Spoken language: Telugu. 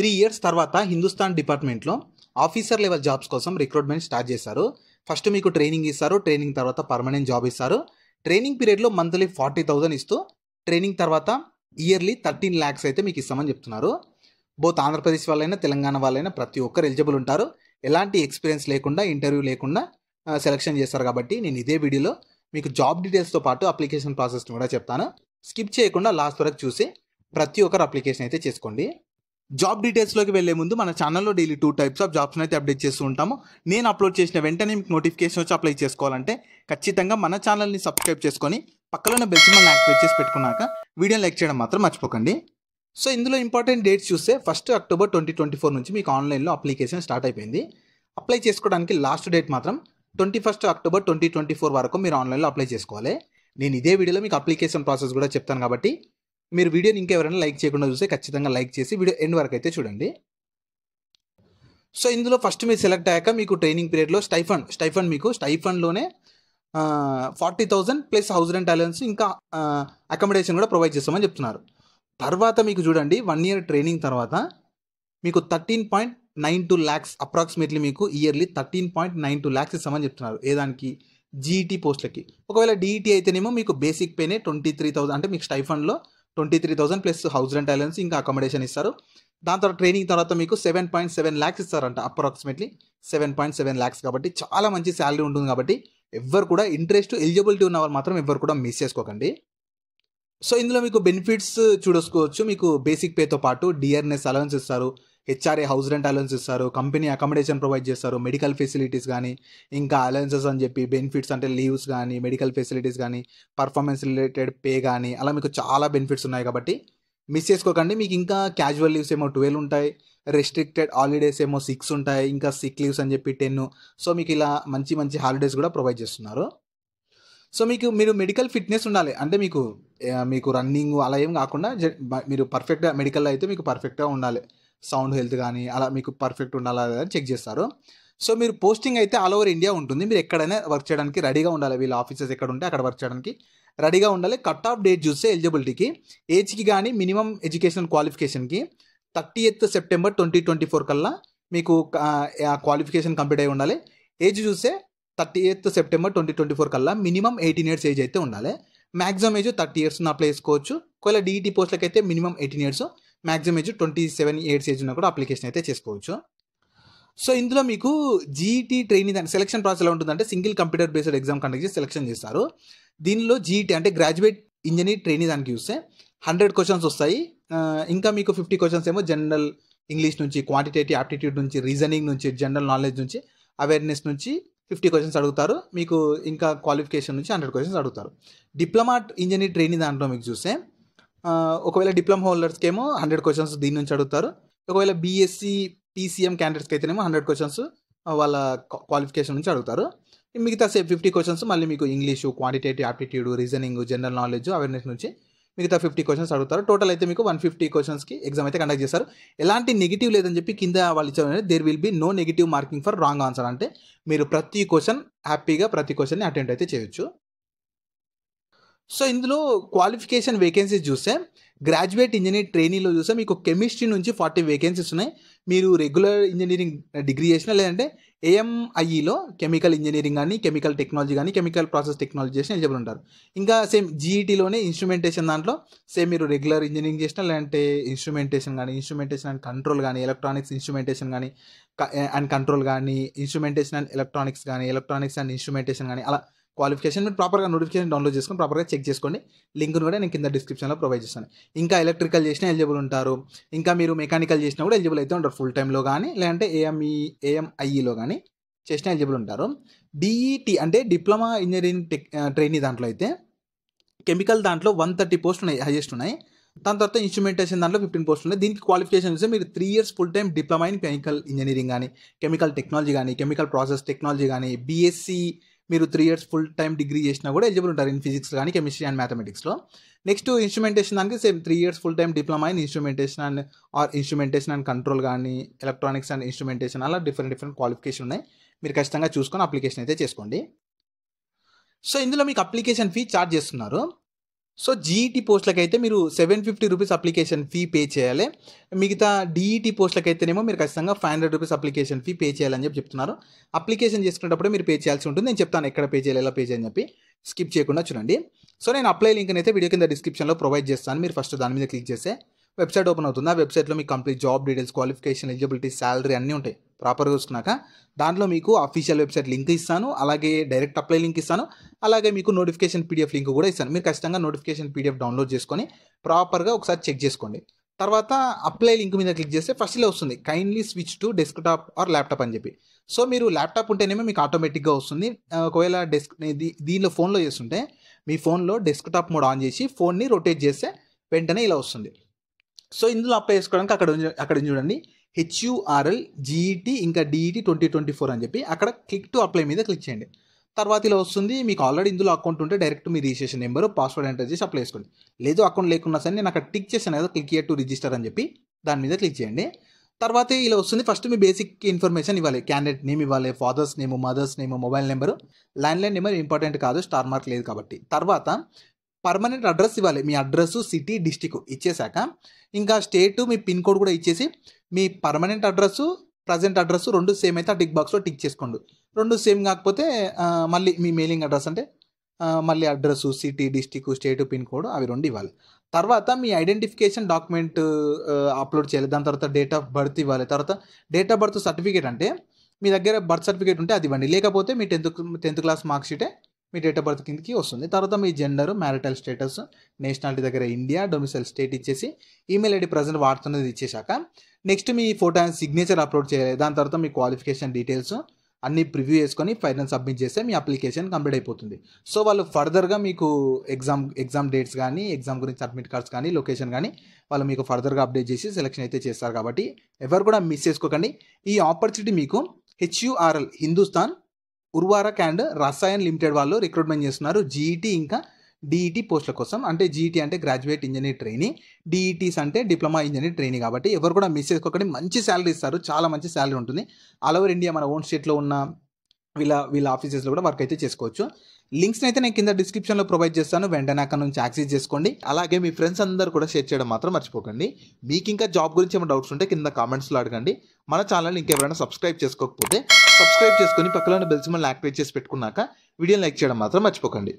త్రీ ఇయర్స్ తర్వాత హిందుస్థాన్ డిపార్ట్మెంట్లో ఆఫీసర్ లెవెల్ జాబ్స్ కోసం రిక్రూట్మెంట్ స్టార్ట్ చేశారు ఫస్ట్ మీకు ట్రైనింగ్ ఇస్తారు ట్రైనింగ్ తర్వాత పర్మనెంట్ జాబ్ ఇస్తారు ట్రైనింగ్ పీరియడ్లో మంత్లీ ఫార్టీ థౌజండ్ ఇస్తూ ట్రైనింగ్ తర్వాత ఇయర్లీ థర్టీన్ ల్యాక్స్ అయితే మీకు ఇస్తామని చెప్తున్నారు బోత్ ఆంధ్రప్రదేశ్ వాళ్ళైనా తెలంగాణ వాళ్ళైనా ప్రతి ఒక్కరు ఎలిజిబుల్ ఉంటారు ఎలాంటి ఎక్స్పీరియన్స్ లేకుండా ఇంటర్వ్యూ లేకుండా సెలెక్షన్ చేస్తారు కాబట్టి నేను ఇదే వీడియోలో మీకు జాబ్ డీటెయిల్స్తో పాటు అప్లికేషన్ ప్రాసెస్ని కూడా చెప్తాను స్కిప్ చేయకుండా లాస్ట్ వరకు చూసి ప్రతి ఒక్కరు అప్లికేషన్ అయితే చేసుకోండి జాబ్ డీటెయిల్స్లోకి వెళ్ళే ముందు మన ఛానల్లో daily two types of jobs అయితే అప్డేట్ చేస్తూ ఉంటాము నేను అప్లోడ్ చేసిన వెంటనే మీకు నోటిఫికేషన్ వచ్చి అప్లై చేసుకోవాలంటే ఖచ్చితంగా మన ఛానల్ని సబ్స్క్రైబ్ చేసుకొని పక్కలోనే బెల్ సింబల్ యాక్టివేట్ చేసి పెట్టుకున్నాక వీడియో లైక్ చేయడం మాత్రం మర్చిపోకండి సో ఇందులో ఇంపార్టెంట్ డేట్స్ చూస్తే first October twenty twenty four నుంచి మీకు ఆన్లైన్లో అప్లికేషన్ స్టార్ట్ అయిపోయింది అప్లై చేసుకోవడానికి లాస్ట్ డేట్ మాత్రం twenty first October twenty twenty four వరకు మీరు ఆన్లైన్లో అప్లై చేసుకోవాలి నేను ఇదే వీడియోలో మీకు అప్లికేషన్ ప్రాసెస్ కూడా చెప్తాను కాబట్టి మీరు వీడియోని ఇంకెవరైనా లైక్ చేయకుండా చూస్తే ఖచ్చితంగా లైక్ చేసి వీడియో ఎండ్ వరకు అయితే చూడండి సో ఇందులో ఫస్ట్ మీరు సెలెక్ట్ అయ్యాక మీకు ట్రైనింగ్ పీరియడ్లో స్టైఫండ్ స్టైఫండ్ మీకు స్టైఫండ్లోనే forty thousand plus house rent allowance ఇంకా అకామిడేషన్ కూడా ప్రొవైడ్ చేస్తామని చెప్తున్నారు తర్వాత మీకు చూడండి వన్ ఇయర్ ట్రైనింగ్ తర్వాత మీకు thirteen point nine two lakhs approximately మీకు yearly thirteen point nine two lakhs ఇస్తామని చెప్తున్నారు ఏదానికి జీఈటీ పోస్టులకి ఒకవేళ డీఈటీ అయితేనేమో మీకు బేసిక్ పేనే ట్వంటీ త్రీ థౌసండ్ అంటే మీకు స్టైఫండ్లో twenty three thousand plus house rent allowance ఇంకా అకామిడేషన్ ఇస్తారు దాని తర్వాత ట్రైనింగ్ తర్వాత మీకు సెవెన్ పాయింట్ సెవెన్ ల్యాక్స్ ఇస్తారంట approximately seven point seven lakhs కాబట్టి చాలా మంచి శాలరీ ఉంటుంది కాబట్టి ఎవ్వరు కూడా ఇంట్రెస్ట్ ఎలిజిబిలిటీ ఉన్న వాళ్ళు మాత్రం ఎవ్వరు కూడా మిస్ చేసుకోకండి సో ఇందులో మీకు బెనిఫిట్స్ చూడసుకోవచ్చు మీకు బేసిక్ పేతో పాటు డిఆర్ఎన్ఎస్ అలవెన్స్ ఇస్తారు హెచ్ఆర్ఏ హౌస్ రెంట్ అలవెన్స్ ఇస్తారు కంపెనీ అకామిడేషన్ ప్రొవైడ్ చేస్తారు మెడికల్ ఫెసిలిటీస్ కానీ ఇంకా అలవెన్సెస్ అని చెప్పి బెనిఫిట్స్ అంటే లీవ్స్ కానీ మెడికల్ ఫెసిలిటీస్ కానీ పర్ఫార్మెన్స్ రిలేటెడ్ పే కానీ అలా మీకు చాలా బెనిఫిట్స్ ఉన్నాయి కాబట్టి మిస్ చేసుకోకండి మీకు ఇంకా క్యాజువల్ లీవ్స్ ఏమో ట్వెల్వ్ ఉంటాయి రెస్ట్రిక్టెడ్ హాలిడేస్ ఏమో సిక్స్ ఉంటాయి ఇంకా సిక్ లీవ్స్ అని చెప్పి టెన్ సో మీకు ఇలా మంచి మంచి హాలిడేస్ కూడా ప్రొవైడ్ చేస్తున్నారు సో మీకు మీరు మెడికల్ ఫిట్నెస్ ఉండాలి అంటే మీకు మీకు రన్నింగ్ అలా ఏం కాకుండా మీరు పర్ఫెక్ట్గా మెడికల్ అయితే మీకు పర్ఫెక్ట్గా ఉండాలి సౌండ్ హెల్త్ కానీ అలా మీకు పర్ఫెక్ట్ ఉండాలా అని చెక్ చేస్తారు సో మీరు పోస్టింగ్ అయితే ఆల్ ఓవర్ ఇండియా ఉంటుంది మీరు ఎక్కడైనా వర్క్ చేయడానికి రెడీగా ఉండాలి వీళ్ళ ఆఫీసెస్ ఎక్కడ ఉంటే అక్కడ వర్క్ చేయడానికి రెడీగా ఉండాలి కట్ ఆఫ్ డేట్ చూస్తే ఎలిజిబిలిటీకి ఏజ్కి కానీ మినిమం ఎడ్యుకేషన్ క్వాలిఫికేషన్కి thirtieth September twenty twenty four కల్లా మీకు క్వాలిఫికేషన్ కంప్లీట్ అయి ఉండాలి ఏజ్ చూస్తే thirtieth September twenty twenty four కల్లా మినిమం ఎయిటీన్ ఇయర్స్ ఏజ్ అయితే ఉండాలి maximum age thirty years apply చేసుకోవచ్చు ఒకవేళ డిఈటీ పోస్టులకి అయితే minimum eighteen years maximum age twenty seven years age ఉన్నా కూడా అప్లికేషన్ అయితే చేసుకోవచ్చు సో ఇందులో మీకు GET e training and selection process ఎలా ఉంటుందంటే single computer based exam conduct చేసి సెలెక్షన్ చేస్తారు దీనిలో జీఈటీ e అంటే గ్రాడ్యుయేట్ ఇంజనీర్ ట్రైనింగ్ దానికి చూస్తే హండ్రెడ్ క్వశ్చన్స్ వస్తాయి ఇంకా మీకు ఫిఫ్టీ క్వశ్చన్స్ ఏమో జనరల్ ఇంగ్లీష్ నుంచి క్వాంటిటేటివ్ ఆప్టిట్యూడ్ నుంచి రీజనింగ్ నుంచి జనరల్ నాలెడ్జ్ నుంచి అవేర్నెస్ నుంచి ఫిఫ్టీ క్వశ్చన్స్ అడుగుతారు మీకు ఇంకా క్వాలిఫికేషన్ నుంచి హండ్రెడ్ క్వశ్చన్స్ అడుగుతారు డిప్లొమా ఇంజనీర్ ట్రైనింగ్ దాంట్లో మీకు చూస్తే ఒకవేళ డిప్లొమా హోల్డర్స్కి ఏమో హండ్రెడ్ క్వశ్చన్స్ దీని నుంచి అడుగుతారు ఒకవేళ బీఎస్సీ పీసీఎం క్యాండిడేట్స్కి అయితేనేమో హండ్రెడ్ క్వశ్చన్స్ వాళ్ళ క్వాలిఫికేషన్ నుంచి అడుగుతారు మిగతా సేఫ్ ఫిఫ్టీ క్వశ్చన్స్ మళ్ళీ మీకు English quantitative aptitude reasoning general knowledge awareness నుంచి మిగతా ఫిఫ్టీ క్వశ్చన్స్ అడుగుతారు టోటల్ అయితే మీకు వన్ ఫిఫ్టీ క్వశ్చన్స్కి ఎగ్జామ్ అయితే కండక్ట్ చేస్తారు ఎలాంటి నెగిటివ్ లేదని చెప్పి కింద వాళ్ళు ఇచ్చారు there will be no negative marking for wrong answer అంటే మీరు ప్రతి క్వశ్చన్ హ్యాపీగా ప్రతి క్వశ్చన్ని అటెండ్ అయితే చేయొచ్చు సో ఇందులో క్వాలిఫికేషన్ వేకెన్సీస్ చూస్తే గ్రాడ్యుయేట్ ఇంజనీర్ ట్రైనింగ్లో చూస్తే మీకు కెమిస్ట్రీ నుంచి ఫార్టీ వేకెన్సీస్ ఉన్నాయి మీరు రెగ్యులర్ ఇంజనీరింగ్ డిగ్రీ చేసినా లేదంటే ఏఎంఐఈలో కెమికల్ ఇంజనీరింగ్ కానీ కెమికల్ టెక్నాలజీ కానీ కెమికల్ ప్రాసెస్ టెక్నాలజీ చేసిన ఎలిజిబుల్ ఉంటారు ఇంకా సేమ్ జీఈటీలోనే ఇన్స్ట్రుమెంటేషన్ దాంట్లో సేమ్ మీరు రెగ్యులర్ ఇంజనీరింగ్ చేసినా లేదంటే ఇన్స్ట్రుమెంటేషన్ కానీ ఇన్స్ట్రుమెంటేషన్ అండ్ కంట్రోల్ కానీ ఎలక్ట్రానిక్స్ ఇన్స్ట్రుమెంటేషన్ కానీ అండ్ కంట్రోల్ కానీ ఇన్స్ట్రుమెంటేషన్ అండ్ ఎలక్ట్రానిక్స్ కానీ ఎలక్ట్రానిక్స్ అండ్ ఇన్స్ట్రుమెంటేషన్ కానీ అలా క్వాలిఫికేషన్ మీరు ప్రాపర్గా నోటిఫికేషన్ డౌన్లోడ్ చేసుకొని ప్రాపర్గా చెక్ చేసుకోండి లింక్ను కూడా నేను కింద డిస్క్రిప్షన్లో ప్రొవైడ్ చేస్తాను ఇంకా ఎలక్ట్రికల్ చేసినా ఎలిజిబుల్ ఉంటారు ఇంకా మీరు మెకానికల్ చేసినా కూడా ఎలిజిబుల్ అయితే ఉంటారు ఫుల్ టైంలో కానీ లేదంటే ఏఎంఈ ఏఎంఐఈలో కానీ చేసినా ఎలిజిబుల్ ఉంటారు డిఈటి e అంటే డిప్లొమా ఇంజనీరింగ్ టెక్ ట్రైనింగ్ దాంట్లో అయితే కెమికల్ దాంట్లో వన్ థర్టీ పోస్ట్ ఉన్నాయి హైయెస్ట్ ఉన్నాయి దాని తర్వాత ఇన్స్ట్రుమెంటేషన్ దాంట్లో ఫిఫ్టీన్ పోస్ట్ ఉన్నాయి దీనికి క్వాలిఫికేషన్ చూస్తే మీరు three years full time diploma in chemical engineering కానీ కెమికల్ టెక్నాలజీ కానీ కెమికల్ ప్రాసెస్ టెక్నాలజీ కానీ బీఎస్సీ మీరు three years full time degree చేసినా కూడా ఎలిజిబుల్ ఉంటారు ఇన్ ఫిజిక్స్ కానీ కెమిస్ట్రీ అండ్ మ్యాథమెటిక్స్లో నెక్స్ట్ ఇన్స్ట్రుమెంటేషన్ దానికి same three years full time diploma in instrumentation and or instrumentation and control కానీ ఎలక్ట్రానిక్స్ అండ్ ఇన్స్ట్రుమెంటేషన్ అలా డిఫరెంట్ డిఫరెంట్ క్వాలిఫికేషన్ ఉన్నాయి మీరు ఖచ్చితంగా చూసుకొని అప్లికేషన్ అయితే చేసుకోండి సో ఇందులో మీకు అప్లికేషన్ ఫీ ఛార్జ్ చేస్తున్నారు సో జీఈటీ e పోస్టులకైతే మీరు seven fifty rupees application fee pay చేయాలి మిగతా డిఈటీ e పోస్టులకైతేనేమో మీరు ఖచ్చితంగా five hundred rupees application fee pay చేయాలని చెప్పి చెప్తున్నారు అప్లికేషన్ చేసుకునేటప్పుడు మీరు పే చేయాల్సి ఉంటుంది నేను చెప్తాను ఎక్కడ పే చేయాలి ఎలా పే చేయని చెప్పి స్కిప్ చేయకుండా చూడండి సో నేను అప్లై లింక్ అయితే వీడియో కింద డిస్క్రిప్షన్లో ప్రొవైడ్ చేస్తాను మీరు ఫస్ట్ దాని మీద క్లిక్ చేస్తే వెబ్సైట్ ఓపెన్ అవుతుంది ఆ వెబ్సైట్లో మీకు complete job details qualification eligibility salary అన్నీ ఉంటాయి ప్రాపర్గా చూసుకున్నాక దాంట్లో మీకు అఫీషియల్ వెబ్సైట్ లింక్ ఇస్తాను అలాగే డైరెక్ట్ అప్లై లింక్ ఇస్తాను అలాగే మీకు నోటిఫికేషన్ పీడిఎఫ్ లింక్ కూడా ఇస్తాను మీరు ఖచ్చితంగా నోటిఫికేషన్ పీడిఎఫ్ డౌన్లోడ్ చేసుకొని ప్రాపర్గా ఒకసారి చెక్ చేసుకోండి తర్వాత అప్లై లింక్ మీద క్లిక్ చేస్తే ఫస్ట్లో వస్తుంది kindly switch to desktop or laptop అని చెప్పి సో మీరు ల్యాప్టాప్ ఉంటేనేమో మీకు ఆటోమేటిక్గా వస్తుంది ఒకవేళ డెస్క్ దీనిలో ఫోన్లో చేస్తుంటే మీ ఫోన్లో డెస్క్టాప్ మోడ్ ఆన్ చేసి ఫోన్ని రొటేట్ చేస్తే వెంటనే ఇలా వస్తుంది సో ఇందులో అప్లై చేసుకోవడానికి అక్కడ అక్కడ చూడండి హెచ్యూఆర్ఎల్ జీఈటీ e ఇంకా డిఈటీ ట్వంటీ ట్వంటీ ఫోర్ అని చెప్పి అక్కడ క్లిక్ టు అప్లై మీద క్లిక్ చేయండి తర్వాత ఇలా వస్తుంది మీకు ఆల్రెడీ ఇందులో అకౌంట్ ఉంటే డైరెక్ట్ మీ రిజిస్ట్రేషన్ నెంబర్ పాస్వర్డ్ ఎంటర్ చేసి అప్లై చేసుకోండి లేదు అకౌంట్ లేకున్నా సరే నేను అక్కడ టిక్ చేశాను కదా క్లిక్ ఇయర్ టు రిజిస్టర్ అని చెప్పి దాని మీద క్లిక్ చేయండి తర్వాత ఇలా వస్తుంది ఫస్ట్ మీ బేసిక్ ఇన్ఫర్మేషన్ ఇవ్వాలి క్యాండిడేట్ నేమ్ ఇవ్వాలి father's name mother's name mobile number landline number important కాదు స్టార్ మార్క్ లేదు కాబట్టి తర్వాత పర్మనెంట్ అడ్రస్ ఇవ్వాలి మీ అడ్రస్ సిటీ డిస్టిక్ ఇచ్చేశాక ఇంకా స్టేటు మీ పిన్ కోడ్ కూడా ఇచ్చేసి మీ పర్మనెంట్ అడ్రస్ ప్రజెంట్ అడ్రస్ రెండు సేమ్ అయితే ఆ టిక్ బాక్స్లో టిక్ చేసుకోండు రెండు సేమ్ కాకపోతే మళ్ళీ మీ మెయిలింగ్ అడ్రస్ అంటే మళ్ళీ address city district state pin code అవి రెండు ఇవ్వాలి తర్వాత మీ ఐడెంటిఫికేషన్ డాక్యుమెంట్ అప్లోడ్ చేయాలి దాని తర్వాత డేట్ ఆఫ్ బర్త్ ఇవ్వాలి తర్వాత డేట్ ఆఫ్ బర్త్ సర్టిఫికేట్ అంటే మీ దగ్గర బర్త్ సర్టిఫికేట్ ఉంటే అది ఇవ్వండి లేకపోతే మీ టెన్త్ టెన్త్ క్లాస్ మార్క్షీటే మీ డేట్ ఆఫ్ బర్త్ కిందకి వస్తుంది తర్వాత మీ జెండర్ మ్యారిటల్ స్టేటస్ నేషనాలిటీ దగ్గర ఇండియా డొమిసైల్ స్టేట్ ఇచ్చేసి ఈమెయిల్ ఐడి ప్రజెంట్ వాడుతున్నది ఇచ్చేశాక నెక్స్ట్ మీ ఫోటో సిగ్నేచర్ అప్లోడ్ చేయాలి దాని తర్వాత మీ క్వాలిఫికేషన్ డీటెయిల్స్ అన్ని ప్రివ్యూ చేసుకొని ఫైనల్ సబ్మిట్ చేస్తే మీ అప్లికేషన్ కంప్లీట్ అయిపోతుంది సో వాళ్ళు ఫర్దర్గా మీకు ఎగ్జామ్ ఎగ్జామ్ డేట్స్ కానీ ఎగ్జామ్ గురించి సబ్మిట్ కార్డ్స్ కానీ లొకేషన్ కానీ వాళ్ళు మీకు ఫర్దర్గా అప్డేట్ చేసి సెలెక్షన్ అయితే చేస్తారు కాబట్టి ఎవరు కూడా మిస్ చేసుకోకండి ఈ ఆపర్చునిటీ మీకు HURL Hindustan Urvarak and Rasayan limited వాళ్ళు రిక్రూట్మెంట్ చేస్తున్నారు జీఈటీ e ఇంకా డిఈటీ పోస్టుల e కోసం అంటే జీఈటీ e అంటే గ్రాడ్యుయేట్ ఇంజనీర్ ట్రైనింగ్ డిఈటీస్ అంటే డిప్లొమా ఇంజనీర్ ట్రైనింగ్ కాబట్టి ఎవరు కూడా మిస్ చేసుకోకండి మంచి శాలరీ ఇస్తారు చాలా మంచి శాలరీ ఉంటుంది ఆల్ ఓవర్ ఇండియా మన ఓన్ స్టేట్లో ఉన్న వీళ్ళ వీళ్ళ ఆఫీసెస్లో కూడా వర్క్ అయితే చేసుకోవచ్చు లింక్స్ అయితే నేను కింద డిస్క్రిప్షన్లో ప్రొవైడ్ చేస్తాను వెంటనే అక్కడ నుంచి యాక్సెస్ చేసుకోండి అలాగే మీ ఫ్రెండ్స్ అందరూ కూడా షేర్ చేయడం మాత్రం మర్చిపోకండి మీకు ఇంకా జాబ్ గురించి ఏమైనా డౌట్స్ ఉంటే కింద కామెంట్స్లో అడగండి మన ఛానల్ని ఇంకెవరైనా సబ్స్క్రైబ్ చేసుకోకపోతే సబ్స్క్రైబ్ చేసుకొని పక్కన బెల్సిమల్ యాక్టివేట్ చేసి పెట్టుకున్నాక వీడియోని లైక్ చేయడం మాత్రం మర్చిపోకండి